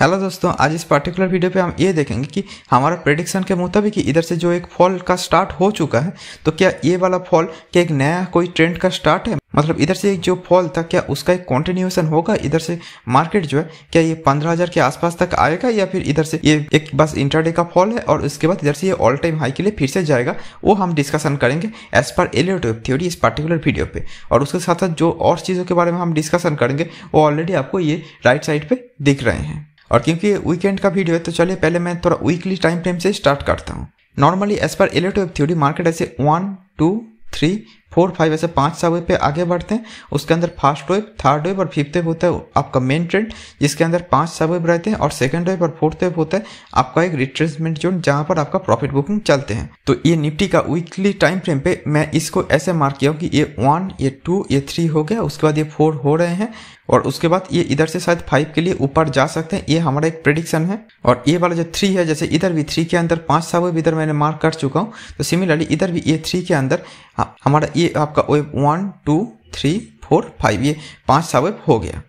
hello दोस्तों आज इस पर्टिकुलर वीडियो पे हम ये देखेंगे कि हमारा प्रेडिक्शन के मुताबिक इधर से जो एक फॉल का स्टार्ट हो चुका है तो क्या ये वाला फॉल क्या एक नया कोई ट्रेंड का स्टार्ट है मतलब इधर से एक जो फॉल था क्या उसका एक कॉन्टिन्यूएशन होगा इधर से मार्केट जो है क्या ये पंद्रह हजार के आसपास तक आएगा या फिर इधर से ये एक बस इंटरडे का फॉल है और उसके बाद इधर से ये ऑल टाइम हाई के लिए फिर से जाएगा वो हम डिस्कशन करेंगे as per Elliott wave theory इस पर्टिकुलर वीडियो पे और उसके साथ साथ जो और चीज़ों के बारे में हम डिस्कशन करेंगे वो ऑलरेडी आपको ये राइट साइड पर दिख रहे हैं और क्योंकि वीकेंड का वीडियो है तो चलिए पहले मैं थोड़ा वीकली टाइम फ्रेम से स्टार्ट करता हूँ normally as per Elliott theory market ऐसे one two three four five ऐसे पांच सबवे पे आगे बढ़ते हैं उसके अंदर फर्स्ट वेब थर्ड वेब और फिफ्थ वेब होता है आपका मेन ट्रेंड जिसके अंदर पांच वेब रहते हैं और सेकंड वेब और फोर्थ वेब होता है आपका एक रिट्रेसमेंट जोन जहां पर आपका प्रॉफिट बुकिंग चलते हैं तो ये निफ्टी का वीकली टाइम फ्रेम पे मैं इसको ऐसे मार्क किया कि ये वन ये टू ये थ्री हो गया उसके बाद ये फोर हो रहे हैं और उसके बाद ये इधर से शायद फाइव के लिए ऊपर जा सकते हैं ये हमारा एक प्रिडिक्शन है और ये वाला जो थ्री है जैसे इधर भी थ्री के अंदर पांच वेब इधर मैंने मार्क कर चुका हूँ तो सिमिलरली इधर भी ये थ्री के अंदर हाँ, हमारा ये आपका wave one two three four five ये पाँच सा वेब हो गया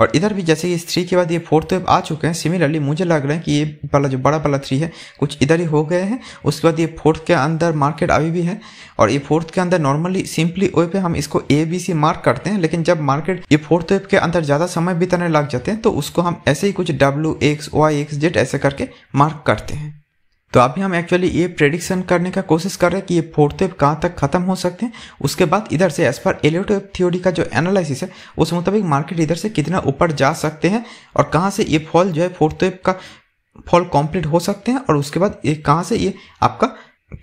और इधर भी जैसे इस थ्री के बाद ये फोर्थ तो वेब आ चुके हैं सिमिलरली मुझे लग रहा है कि ये वाला जो बड़ा वाला थ्री है कुछ इधर ही हो गए हैं उसके बाद ये फोर्थ के अंदर मार्केट अभी भी है और ये फोर्थ के अंदर नॉर्मली सिंपली वेब पे हम इसको ए बी सी मार्क करते हैं लेकिन जब मार्केट ये फोर्थ वेब के अंदर ज़्यादा समय बिताने लग जाते हैं तो उसको हम ऐसे ही कुछ W X Y X Z ऐसे करके मार्क करते हैं तो अभी हम एक्चुअली ये प्रेडिक्शन करने का कोशिश कर रहे हैं कि ये फोर्थ वेव कहाँ तक खत्म हो सकते हैं उसके बाद इधर से as per elite wave theory का जो एनालिसिस है उस मुताबिक मार्केट इधर से कितना ऊपर जा सकते हैं और कहाँ से ये फॉल जो है फोर्थ वेव का फॉल कंप्लीट हो सकते हैं और उसके बाद ये कहाँ से ये आपका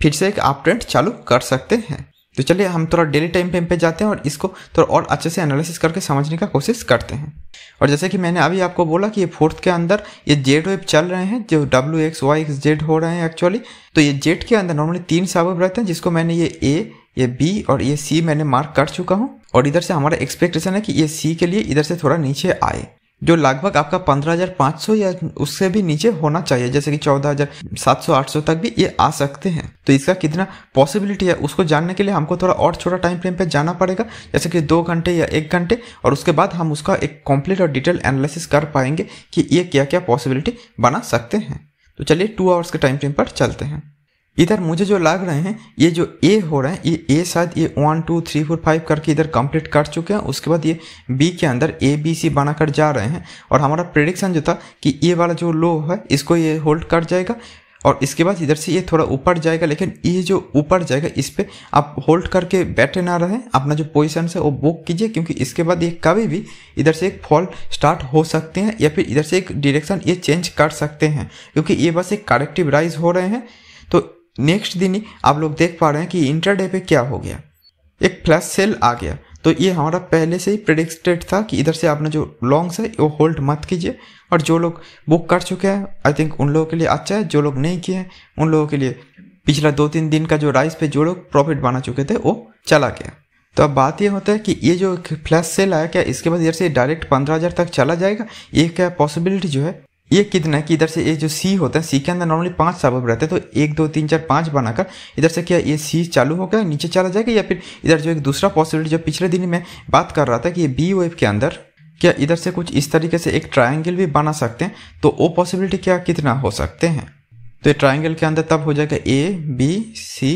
फिर से एक आप ट्रेंड चालू कर सकते हैं तो चलिए हम थोड़ा डेली टाइम फ्रेम पे जाते हैं और इसको थोड़ा और अच्छे से एनालिसिस करके समझने का कोशिश करते हैं और जैसे कि मैंने अभी आपको बोला कि ये फोर्थ के अंदर ये जेड वेब चल रहे हैं जो W X Y X Z हो रहे हैं एक्चुअली तो ये जेड के अंदर नॉर्मली तीन सब वेब रहते हैं जिसको मैंने ये ए ये बी और ये सी मैंने मार्क कर चुका हूँ और इधर से हमारा एक्सपेक्टेशन है कि ये सी के लिए इधर से थोड़ा नीचे आए जो लगभग आपका 15,500 या उससे भी नीचे होना चाहिए जैसे कि 14,700 800 तक भी ये आ सकते हैं तो इसका कितना पॉसिबिलिटी है उसको जानने के लिए हमको थोड़ा और छोटा टाइम फ्रेम पे जाना पड़ेगा जैसे कि दो घंटे या एक घंटे और उसके बाद हम उसका एक कॉम्प्लीट और डिटेल एनालिसिस कर पाएंगे कि ये क्या क्या पॉसिबिलिटी बना सकते हैं तो चलिए टू आवर्स के टाइम फ्रेम पर चलते हैं इधर मुझे जो लग रहे हैं ये जो ए हो रहे हैं ये ए शायद ये one two three four five करके इधर कंप्लीट कर चुके हैं उसके बाद ये बी के अंदर ए बी सी बनाकर जा रहे हैं और हमारा प्रेडिक्शन जो था कि ए वाला जो लो है इसको ये होल्ड कर जाएगा और इसके बाद इधर से ये थोड़ा ऊपर जाएगा लेकिन ये जो ऊपर जाएगा इस पर आप होल्ड करके बैठे ना रहें अपना जो पोजिशन है वो बुक कीजिए क्योंकि इसके बाद ये कभी भी इधर से एक फॉल स्टार्ट हो सकते हैं या फिर इधर से एक डिरेक्शन ये चेंज कर सकते हैं क्योंकि ये बस एक करेक्टिव राइज हो रहे हैं नेक्स्ट दिन आप लोग देख पा रहे हैं कि इंटरडे पे क्या हो गया एक फ्लैश सेल आ गया तो ये हमारा पहले से ही प्रेडिक्टेड था कि इधर से आपने जो लॉन्ग्स है वो होल्ड मत कीजिए और जो लोग बुक कर चुके हैं आई थिंक उन लोगों के लिए अच्छा है जो लोग नहीं किए हैं उन लोगों के लिए पिछला दो तीन दिन का जो राइस पे जो लोग प्रॉफिट बना चुके थे वो चला गया तो अब बात ये होता है कि ये जो फ्लैश सेल आया क्या इसके बाद इधर से डायरेक्ट पंद्रह हज़ार तक चला जाएगा ये क्या पॉसिबिलिटी जो है ये कितना है कि इधर से ये जो सी होता है सी के अंदर नॉर्मली पांच सबब रहते हैं तो एक दो तीन चार पाँच बनाकर इधर से क्या ये सी चालू होकर नीचे चला जाएगा या फिर इधर जो एक दूसरा पॉसिबिलिटी जो पिछले दिन में बात कर रहा था कि ये बी वेब के अंदर क्या इधर से कुछ इस तरीके से एक ट्राइंगल भी बना सकते हैं तो वो पॉसिबिलिटी क्या कितना हो सकते हैं तो ये ट्राइंगल के अंदर तब हो जाएगा A B C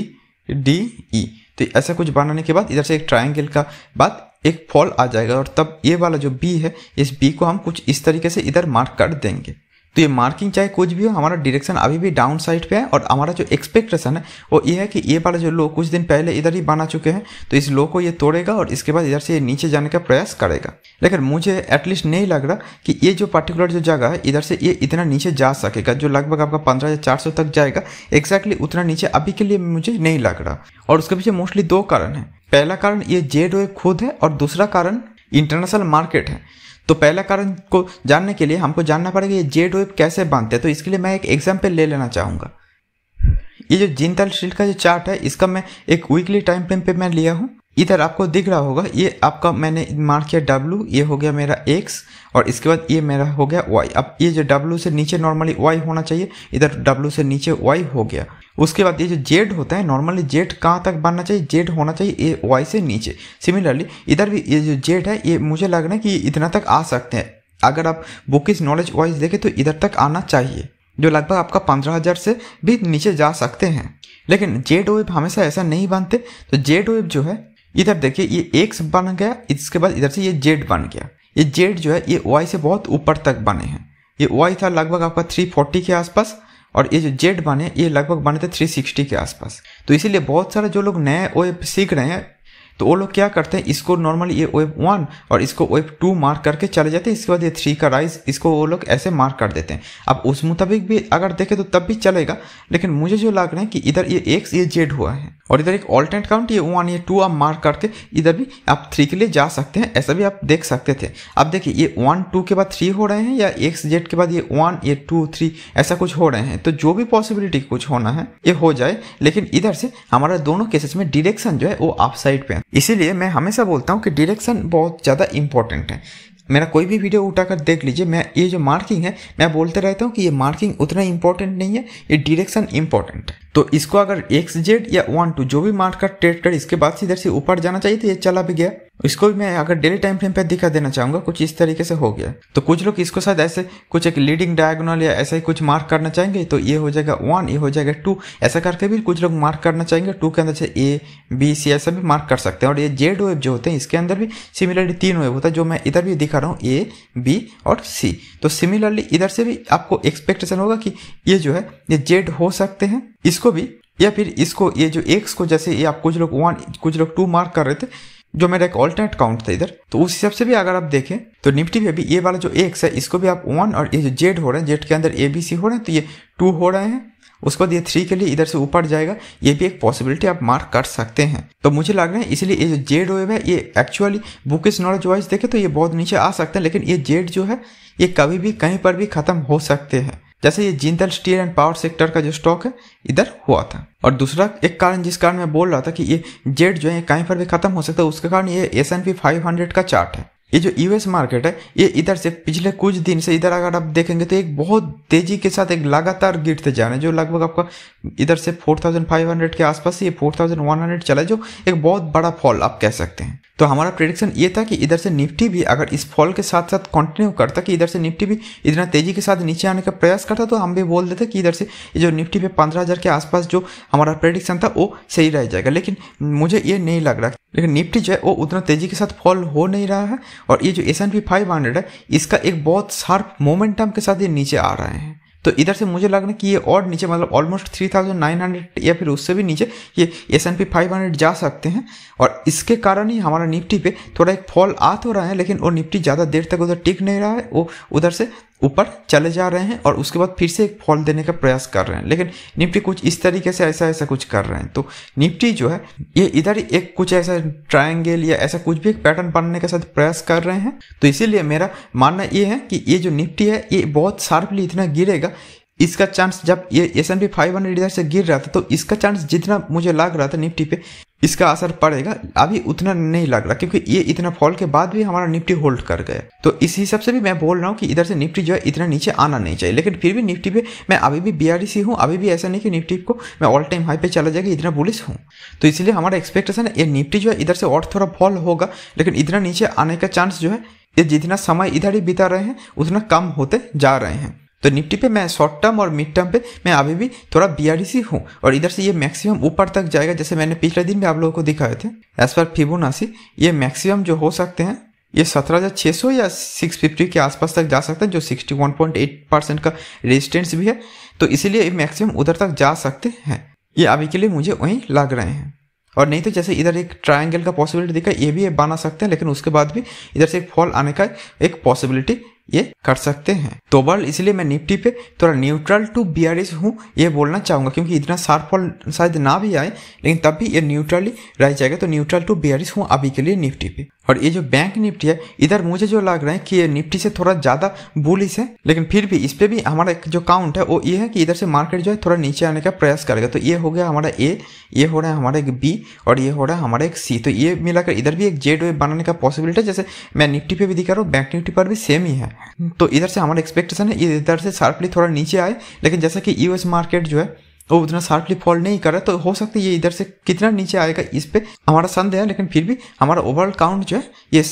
D E तो ऐसा कुछ बनाने के बाद इधर से एक ट्राइंगल का बाद एक फॉल आ जाएगा और तब ये वाला जो बी है इस बी को हम कुछ इस तरीके से इधर मार्क कर देंगे तो ये मार्किंग चाहे कुछ भी हो हमारा डिरेक्शन अभी भी डाउन साइड पे है और हमारा जो एक्सपेक्टेशन है वो ये है कि ये वाला जो लो कुछ दिन पहले इधर ही बना चुके हैं तो इस लो को ये तोड़ेगा और इसके बाद इधर से ये नीचे जाने का प्रयास करेगा लेकिन मुझे एटलीस्ट नहीं लग रहा कि ये जो पर्टिकुलर जो जगह है इधर से ये इतना नीचे जा सकेगा जो लगभग आपका पंद्रह चार सौ तक जाएगा एक्जैक्टली उतना नीचे अभी के लिए मुझे नहीं लग रहा और उसके पीछे मोस्टली दो कारण है पहला कारण ये जेड वेव खुद है और दूसरा कारण इंटरनेशनल मार्केट है तो पहला कारण को जानने के लिए हमको जानना पड़ेगा ये जेड वेब कैसे बांधते हैं तो इसके लिए मैं एक एग्जाम्पल ले लेना चाहूँगा ये जो जिंदल शील्ड का जो चार्ट है इसका मैं एक वीकली टाइम फ्रेम पे मैं लिया हूँ इधर आपको दिख रहा होगा ये आपका मैंने मार्क किया डब्ल्यू ये हो गया मेरा एक्स और इसके बाद ये मेरा हो गया वाई अब ये जो डब्ल्यू से नीचे नॉर्मली वाई होना चाहिए इधर डब्ल्यू से नीचे वाई हो गया उसके बाद ये जो जेड होता है नॉर्मली जेड कहाँ तक बनना चाहिए जेड होना चाहिए ये वाई से नीचे सिमिलरली इधर भी ये जो जेड है ये मुझे लग रहा है कि इतना तक आ सकते हैं अगर आप बुकिस नॉलेज वाइज देखें तो इधर तक आना चाहिए जो लगभग आपका पंद्रह हज़ार से भी नीचे जा सकते हैं लेकिन जेड वेब हमेशा ऐसा नहीं बनते तो जेड वेब जो है इधर देखिए ये एक्स बन गया इसके बाद इधर से ये जेड बन गया ये जेड जो है ये वाई से बहुत ऊपर तक बने हैं ये वाई था लगभग आपका 340 के आसपास और ये जो जेड बने ये लगभग बने थे 360 के आसपास तो इसीलिए बहुत सारे जो लोग नए वेब सीख रहे हैं तो वो लोग क्या करते हैं इसको नॉर्मली ये वेब वन और इसको वेब टू मार्क करके चले जाते हैं इसके बाद ये थ्री का राइज इसको वो लोग ऐसे मार्क कर देते हैं अब उस मुताबिक भी अगर देखें तो तब भी चलेगा लेकिन मुझे जो लग रहा है कि इधर ये एक्स ये जेड हुआ है और इधर एक ऑल्टेंट काउंट ये वन ये टू आप मार्क करके इधर भी आप थ्री के लिए जा सकते हैं ऐसा भी आप देख सकते थे अब देखिए ये वन टू के बाद थ्री हो रहे हैं या एक्स जेड के बाद ये वन ये टू थ्री ऐसा कुछ हो रहे हैं तो जो भी पॉसिबिलिटी कुछ होना है ये हो जाए लेकिन इधर से हमारा दोनों केसेस में डिरेक्शन जो है वो आप साइड पे है इसीलिए मैं हमेशा बोलता हूँ कि डिरेक्शन बहुत ज़्यादा इंपॉर्टेंट है मेरा कोई भी वीडियो उठाकर देख लीजिए मैं ये जो मार्किंग है मैं बोलते रहता हूँ कि ये मार्किंग उतना इंपॉर्टेंट नहीं है ये डिरेक्शन इंपॉर्टेंट है तो इसको अगर एक्स जेड या वन टू जो भी मार्क कर ट्रेड कर इसके बाद सीधे से ऊपर जाना चाहिए तो ये चला भी गया इसको भी मैं अगर डेली टाइम फ्रेम पर दिखा देना चाहूंगा कुछ इस तरीके से हो गया तो कुछ लोग इसको शायद ऐसे कुछ एक लीडिंग डायगोनल या ऐसा ही कुछ मार्क करना चाहेंगे तो ये हो जाएगा वन ये हो जाएगा टू ऐसा करके भी कुछ लोग मार्क करना चाहेंगे टू के अंदर से ए बी सी ऐसा भी मार्क कर सकते हैं और ये जेड वेब जो होते हैं इसके अंदर भी सिमिलरली तीन वेब होता है जो मैं इधर भी दिखा रहा हूँ ए बी और सी तो सिमिलरली इधर से भी आपको एक्सपेक्टेशन होगा कि ये जो है ये जेड हो सकते हैं इसको भी या फिर इसको ये जो एक्स को जैसे ये आप कुछ लोग वन कुछ लोग टू मार्क कर रहे थे जो मेरा एक ऑल्टरनेट काउंट था इधर तो उस हिसाब से भी अगर आप देखें तो निफ्टी में भी ये वाला जो एक्स है इसको भी आप वन और ये जो जेड हो रहे हैं जेड के अंदर ए बी सी हो रहे हैं तो ये टू हो रहे हैं उसके बाद ये थ्री के लिए इधर से ऊपर जाएगा ये भी एक पॉसिबिलिटी आप मार्क कर सकते हैं तो मुझे लग रहा है इसलिए ये जो जेड वेव है ये एक्चुअली बुकिस नॉलेज वाइज देखें तो ये बहुत नीचे आ सकते हैं लेकिन ये जेड जो है ये कभी भी कहीं पर भी खत्म हो सकते हैं जैसे ये Jindal steel and power sector का जो स्टॉक है इधर हुआ था और दूसरा एक कारण जिस कारण मैं बोल रहा था कि ये जेट जो है कहीं पर भी खत्म हो सकता है उसके कारण ये S N P five hundred का चार्ट है ये जो यूएस मार्केट है ये इधर से पिछले कुछ दिन से इधर अगर आप देखेंगे तो एक बहुत तेजी के साथ एक लगातार गिरते जा रहे हैं जो लगभग आपका इधर से 4500 के आसपास ये 4100 चला है जो एक बहुत बड़ा फॉल आप कह सकते हैं तो हमारा प्रेडिक्शन ये था कि इधर से निफ्टी भी अगर इस फॉल के साथ साथ कंटिन्यू करता कि इधर से निफ्टी भी इतना तेज़ी के साथ नीचे आने का प्रयास करता तो हम भी बोल देते कि इधर से ये जो निफ्टी पे पंद्रह हज़ार के आसपास जो हमारा प्रेडिक्शन था वो सही रह जाएगा लेकिन मुझे ये नहीं लग रहा लेकिन निफ्टी जो है वो उतना तेज़ी के साथ फॉल हो नहीं रहा है और ये जो S N P five hundred है इसका एक बहुत शार्प मोमेंटम के साथ ये नीचे आ रहे हैं तो इधर से मुझे लग रहा है कि ये और नीचे मतलब almost three thousand nine hundred या फिर उससे भी नीचे ये S N P five hundred जा सकते हैं और इसके कारण ही हमारा निफ्टी पे थोड़ा एक फॉल आ तो रहा है लेकिन वो निफ्टी ज़्यादा देर तक उधर टिक नहीं रहा है वो उधर से ऊपर चले जा रहे हैं और उसके बाद फिर से एक फॉल देने का प्रयास कर रहे हैं लेकिन निफ्टी कुछ इस तरीके से ऐसा ऐसा कुछ कर रहे हैं तो निफ्टी जो है ये इधर एक कुछ ऐसा ट्रायंगल या ऐसा कुछ भी एक पैटर्न बनने के साथ प्रयास कर रहे हैं तो इसीलिए मेरा मानना ये है कि ये जो निफ्टी है ये बहुत शार्पली इतना गिरेगा इसका चांस जब ये S N P five hundred इधर से गिर रहा था तो इसका चांस जितना मुझे लग रहा था निफ्टी पे इसका असर पड़ेगा अभी उतना नहीं लग रहा क्योंकि ये इतना फॉल के बाद भी हमारा निफ्टी होल्ड कर गया तो इस हिसाब से भी मैं बोल रहा हूँ कि इधर से निफ्टी जो है इतना नीचे आना नहीं चाहिए लेकिन फिर भी निफ्टी पे मैं अभी भी बी आर सी हूँ अभी भी ऐसा नहीं कि निफ्टी को मैं ऑल टाइम हाई पे चला जाएगा इतना बुलिस हूँ तो इसलिए हमारा एक्सपेक्टेशन है ये निफ्टी जो है इधर से और थोड़ा फॉल होगा लेकिन इतना नीचे आने का चांस जो है ये जितना समय इधर ही बिता रहे हैं उतना कम होते जा रहे हैं तो निफ्टी पे मैं शॉर्ट टर्म और मिड टर्म पे मैं अभी भी थोड़ा बीआरसी हूँ और इधर से ये मैक्सिमम ऊपर तक जाएगा जैसे मैंने पिछले दिन भी आप लोगों को दिखाए थे एज पर फिबोनासी ये मैक्सिमम जो हो सकते हैं ये सत्रह हजार सौ या सिक्स फिफ्टी के आसपास तक जा सकते हैं जो sixty one point eight percent का रेजिस्टेंस भी है तो इसीलिए ये मैक्सिमम उधर तक जा सकते हैं ये अभी के लिए मुझे वहीं लग रहे हैं और नहीं तो जैसे इधर एक ट्रायंगल का पॉसिबिलिटी दिखा ये भी बना सकते हैं लेकिन उसके बाद भी इधर से एक फॉल आने का एक पॉसिबिलिटी ये कर सकते हैं तो बल इसलिए मैं निफ्टी पे थोड़ा न्यूट्रल टू बी हूँ ये बोलना चाहूंगा क्योंकि इतना शार्प फॉल शायद ना भी आए लेकिन तब भी ये न्यूट्रली रह जाएगा तो न्यूट्रल टू बी हूँ अभी के लिए निफ्टी पे और ये जो बैंक निफ्टी है इधर मुझे जो लग रहा है कि ये निफ्टी से थोड़ा ज़्यादा बुलिस है लेकिन फिर भी इस पर भी हमारा एक जो काउंट है वो ये है कि इधर से मार्केट जो है थोड़ा नीचे आने का प्रयास करेगा तो ये हो गया हमारा ए ये हो रहा है हमारा एक बी और ये हो रहा है हमारा एक सी तो ये मिलाकर इधर भी एक जेड वे बनाने का पॉसिबिलिटी है जैसे मैं निफ्टी पे भी दिखा रहा हूँ बैंक निफ्टी पर भी सेम ही है तो इधर से हमारा एक्सपेक्टेशन है इधर से शार्पली थोड़ा नीचे आए लेकिन जैसा कि यूएस मार्केट जो है तो वो उतना शार्पली फॉल नहीं कर रहा तो हो सकता है ये इधर से कितना नीचे आएगा इस पर हमारा संदेह है लेकिन फिर भी हमारा ओवरऑल काउंट जो है ये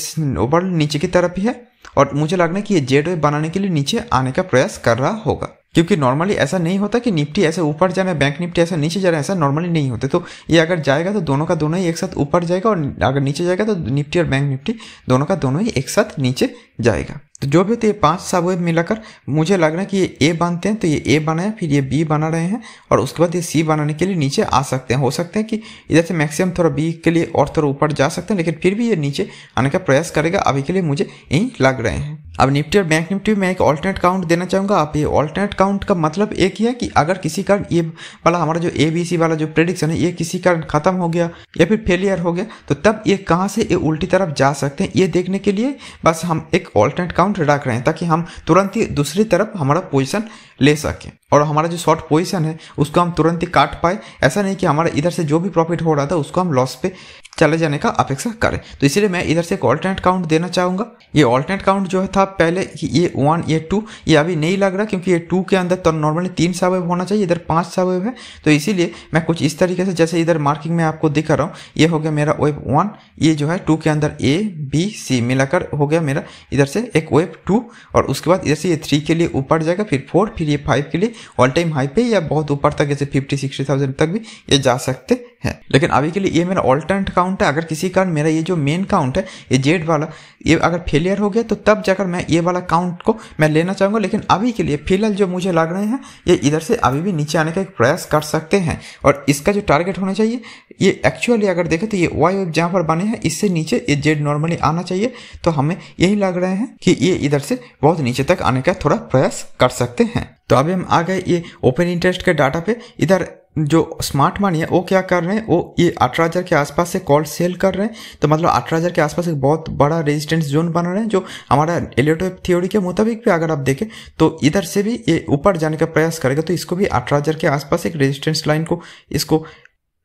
ओवरऑल नीचे की तरफ ही है और मुझे लग रहा है कि ये जेड वेव बनाने के लिए नीचे आने का प्रयास कर रहा होगा क्योंकि नॉर्मली ऐसा नहीं होता कि निफ्टी ऐसे ऊपर जाना है बैंक निफ्टी ऐसा नीचे जा रहा है ऐसा नॉर्मली नहीं होता तो ये अगर जाएगा तो दोनों का दोनों ही एक साथ ऊपर जाएगा और अगर नीचे जाएगा तो निफ्टी और बैंक निफ्टी दोनों का दोनों ही एक साथ नीचे जाएगा तो जो भी होते ये पांच वेब मिलाकर मुझे लग रहा है कि ये ए बनते हैं तो ये ए बनाया फिर ये बी बना रहे हैं और उसके बाद ये सी बनाने के लिए नीचे आ सकते हैं हो सकते हैं कि इधर से मैक्सिमम थोड़ा बी के लिए और थोड़ा ऊपर जा सकते हैं लेकिन फिर भी ये नीचे आने का प्रयास करेगा अभी के लिए मुझे यहीं लग रहे हैं अब निफ्टी और बैंक निफ्टी में एक ऑल्टरनेट काउंट देना चाहूँगा आप ये ऑल्टरनेट काउंट का मतलब एक ही है कि अगर किसी कारण ये वाला हमारा जो ए वाला जो प्रेडिक्शन है ये किसी कारण खत्म हो गया या फिर फेलियर हो गया तो तब ये कहाँ से ये उल्टी तरफ जा सकते हैं ये देखने के लिए बस हम एक ऑल्टरनेट काउंट रख रहे हैं ताकि हम तुरंत ही दूसरी तरफ हमारा पोजिशन ले सकें और हमारा जो शॉर्ट पोजिशन है उसको हम तुरंत ही काट पाए ऐसा नहीं कि हमारा इधर से जो भी प्रॉफिट हो रहा था उसको हम लॉस पे चले जाने का अपेक्षा करें तो इसीलिए मैं इधर से एक ऑल्टरनेट काउंट देना चाहूंगा ये ऑल्टरनेट काउंट जो है था पहले ये वन ये टू ये अभी नहीं लग रहा क्योंकि ये टू के अंदर तो नॉर्मली तीन सावेव होना चाहिए इधर पांच सावेव है तो इसीलिए मैं कुछ इस तरीके से जैसे इधर मार्किंग में आपको दिखा रहा हूँ ये हो गया मेरा वेब वन ये जो है टू के अंदर ए बी सी मिलाकर हो गया मेरा इधर से एक वेब टू और उसके बाद इधर से ये थ्री के लिए ऊपर जाएगा फिर फोर फिर ये फाइव के लिए ऑल टाइम हाई पे या बहुत ऊपर तक जैसे फिफ्टी सिक्सटी थाउजेंड तक भी ये जा सकते हैं लेकिन अभी के लिए ये मेरा ऑल्टरनेट काउंट काउंट है अगर किसी कारण मेरा ये जो मेन काउंट है ये जेड वाला ये अगर फेलियर हो गया तो तब जाकर मैं ये वाला काउंट को मैं लेना चाहूँगा लेकिन अभी के लिए फिलहाल जो मुझे लग रहे हैं ये इधर से अभी भी नीचे आने का एक प्रयास कर सकते हैं और इसका जो टारगेट होना चाहिए ये एक्चुअली अगर देखें तो ये वाई वेब जहाँ पर बने हैं इससे नीचे ये जेड नॉर्मली आना चाहिए तो हमें यही लग रहे हैं कि ये इधर से बहुत नीचे तक आने का थोड़ा प्रयास कर सकते हैं तो अभी हम आ गए ये ओपन इंटरेस्ट के डाटा पे इधर जो स्मार्ट मनी है वो क्या कर रहे हैं वो ये अठारह हज़ार के आसपास से कॉल सेल कर रहे हैं तो मतलब अठारह हज़ार के आसपास एक बहुत बड़ा रेजिस्टेंस जोन बना रहे हैं जो हमारा एलियोटो थ्योरी के मुताबिक भी अगर आप देखें तो इधर से भी ये ऊपर जाने का प्रयास करेगा तो इसको भी अठारह हज़ार के आसपास एक रेजिस्टेंस लाइन को इसको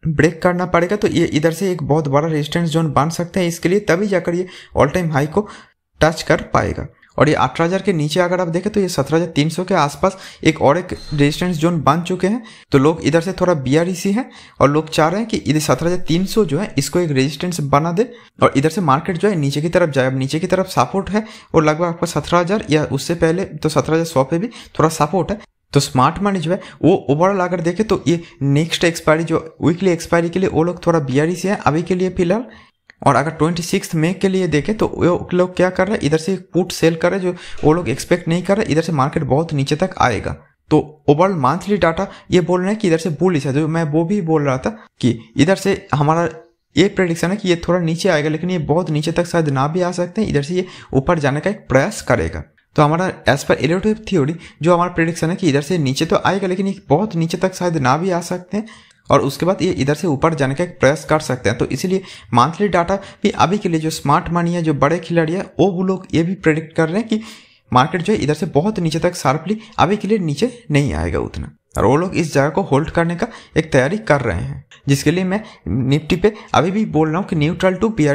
ब्रेक करना पड़ेगा तो ये इधर से एक बहुत बड़ा रेजिस्टेंस जोन बन सकते हैं इसके लिए तभी जाकर ये ऑल टाइम हाई को टच कर पाएगा और ये अठारह हज़ार के नीचे अगर आप देखें तो ये सत्रह हज़ार तीन सौ के आसपास एक और एक रेजिस्टेंस जोन बन चुके हैं तो लोग इधर से थोड़ा बी आर है और लोग चाह रहे हैं कि इधर सत्रह हज़ार तीन सौ जो है इसको एक रेजिस्टेंस बना दे और इधर से मार्केट जो है नीचे की तरफ जाए अब नीचे की तरफ सपोर्ट है और लगभग आपका सत्रह हज़ार या उससे पहले तो सत्रह हज़ार सौ पे भी थोड़ा सपोर्ट है तो स्मार्ट मनी जो है वो ओवरऑल अगर देखें तो ये नेक्स्ट एक्सपायरी जो वीकली एक्सपायरी के लिए वो लोग थोड़ा सी e है अभी के लिए फिलहाल और अगर ट्वेंटी सिक्स मे के लिए देखें तो वो लोग क्या कर रहे हैं इधर से पुट सेल कर रहे जो वो लोग एक्सपेक्ट नहीं कर रहे इधर से मार्केट बहुत नीचे तक आएगा तो ओवरऑल मंथली डाटा ये बोल रहे हैं कि इधर से बुल है जो मैं वो भी बोल रहा था कि इधर से हमारा ये प्रडिक्शन है कि ये थोड़ा नीचे आएगा लेकिन ये बहुत नीचे तक शायद ना भी आ सकते हैं इधर से ये ऊपर जाने का एक प्रयास करेगा तो हमारा एज पर इलेक्ट्रिक थ्योरी जो हमारा प्रडिक्शन है कि इधर से नीचे तो आएगा लेकिन ये बहुत नीचे तक शायद ना भी आ सकते हैं और उसके बाद ये इधर से ऊपर जाने का एक प्रयास कर सकते हैं तो इसीलिए मंथली डाटा भी अभी के लिए जो स्मार्ट मनी है जो बड़े खिलाड़ी है वो वो लोग ये भी प्रेडिक्ट कर रहे हैं कि मार्केट जो है इधर से बहुत नीचे तक शार्पली अभी के लिए नीचे नहीं आएगा उतना और वो लोग इस जगह को होल्ड करने का एक तैयारी कर रहे हैं जिसके लिए मैं निफ्टी पे अभी भी बोल रहा हूँ कि न्यूट्रल टू पी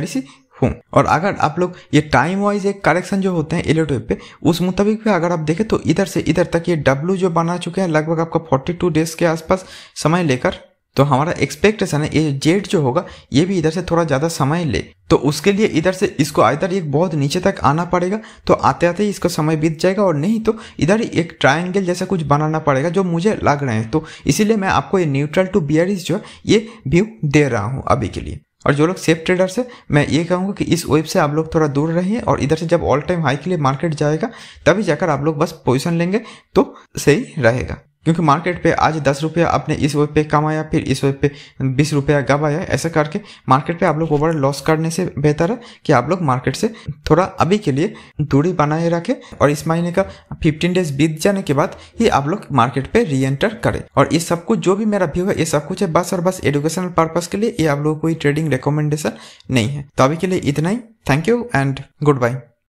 हूँ और अगर आप लोग ये टाइम वाइज एक करेक्शन जो होते हैं एलेट पे उस मुताबिक भी अगर आप देखें तो इधर से इधर तक ये डब्लू जो बना चुके हैं लगभग आपका 42 डेज के आसपास समय लेकर तो हमारा एक्सपेक्टेशन है ये जेट जो होगा ये भी इधर से थोड़ा ज़्यादा समय ले तो उसके लिए इधर से इसको आधर एक बहुत नीचे तक आना पड़ेगा तो आते आते ही इसका समय बीत जाएगा और नहीं तो इधर ही एक ट्रायंगल जैसा कुछ बनाना पड़ेगा जो मुझे लग रहे हैं तो इसीलिए मैं आपको ये न्यूट्रल टू बियरिस जो है ये व्यू दे रहा हूँ अभी के लिए और जो लोग सेफ ट्रेडर से मैं ये कहूँगा कि इस वेब से आप लोग थोड़ा दूर रहिए और इधर से जब ऑल टाइम हाई के लिए मार्केट जाएगा तभी जाकर आप लोग बस पोजिशन लेंगे तो सही रहेगा क्योंकि मार्केट पे आज दस रुपया आपने इस वेब पे कमाया फिर इस वेब पे बीस रुपया गवाया ऐसा करके मार्केट पे आप लोग ओवर लॉस करने से बेहतर है कि आप लोग मार्केट से थोड़ा अभी के लिए दूरी बनाए रखें और इस महीने का फिफ्टीन डेज बीत जाने के बाद ही आप लोग मार्केट पे री एंटर करें और ये सब कुछ जो भी मेरा व्यू है ये सब कुछ है बस और बस एडुकेशनल पर्पज के लिए ये आप लोग कोई ट्रेडिंग रिकमेंडेशन नहीं है तो अभी के लिए इतना ही thank you and good bye